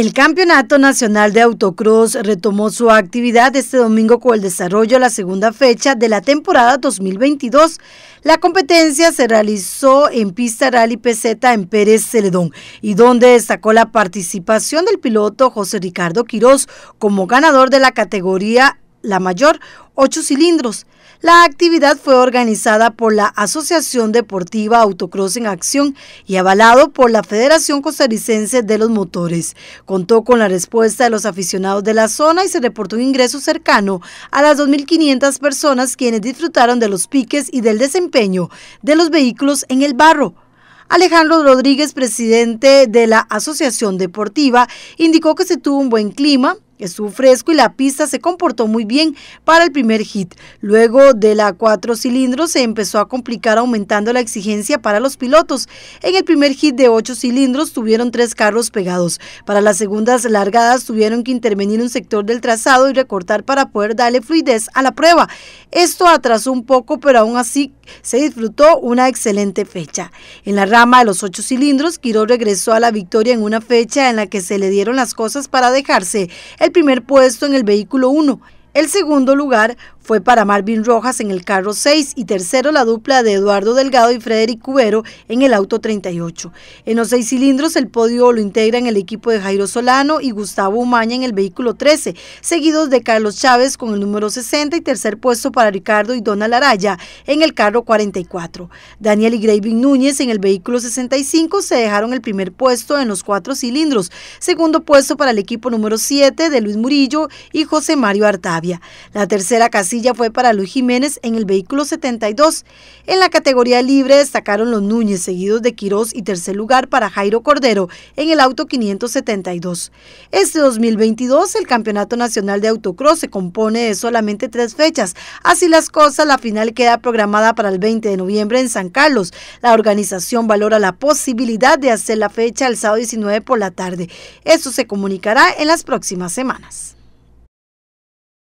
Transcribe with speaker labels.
Speaker 1: El Campeonato Nacional de Autocross retomó su actividad este domingo con el desarrollo de la segunda fecha de la temporada 2022. La competencia se realizó en pista Rally PZ en Pérez Celedón y donde destacó la participación del piloto José Ricardo Quirós como ganador de la categoría la mayor, ocho cilindros. La actividad fue organizada por la Asociación Deportiva Autocross en Acción y avalado por la Federación Costarricense de los Motores. Contó con la respuesta de los aficionados de la zona y se reportó un ingreso cercano a las 2.500 personas quienes disfrutaron de los piques y del desempeño de los vehículos en el barro. Alejandro Rodríguez, presidente de la Asociación Deportiva, indicó que se tuvo un buen clima, Estuvo fresco y la pista se comportó muy bien para el primer hit. Luego de la cuatro cilindros se empezó a complicar aumentando la exigencia para los pilotos. En el primer hit de ocho cilindros tuvieron tres carros pegados. Para las segundas largadas tuvieron que intervenir un sector del trazado y recortar para poder darle fluidez a la prueba. Esto atrasó un poco, pero aún así se disfrutó una excelente fecha. En la rama de los ocho cilindros, Quiró regresó a la victoria en una fecha en la que se le dieron las cosas para dejarse el primer puesto en el vehículo 1, el segundo lugar fue para Marvin Rojas en el carro 6 y tercero la dupla de Eduardo Delgado y Frederic Cubero en el auto 38. En los seis cilindros el podio lo integran el equipo de Jairo Solano y Gustavo Umaña en el vehículo 13, seguidos de Carlos Chávez con el número 60 y tercer puesto para Ricardo y Dona Laraya en el carro 44. Daniel y Graving Núñez en el vehículo 65 se dejaron el primer puesto en los cuatro cilindros, segundo puesto para el equipo número 7 de Luis Murillo y José Mario Artavia. La tercera casilla fue para Luis Jiménez en el vehículo 72. En la categoría libre destacaron los Núñez, seguidos de Quirós y tercer lugar para Jairo Cordero en el auto 572. Este 2022 el Campeonato Nacional de Autocross se compone de solamente tres fechas. Así las cosas, la final queda programada para el 20 de noviembre en San Carlos. La organización valora la posibilidad de hacer la fecha el sábado 19 por la tarde. Esto se comunicará en las próximas semanas.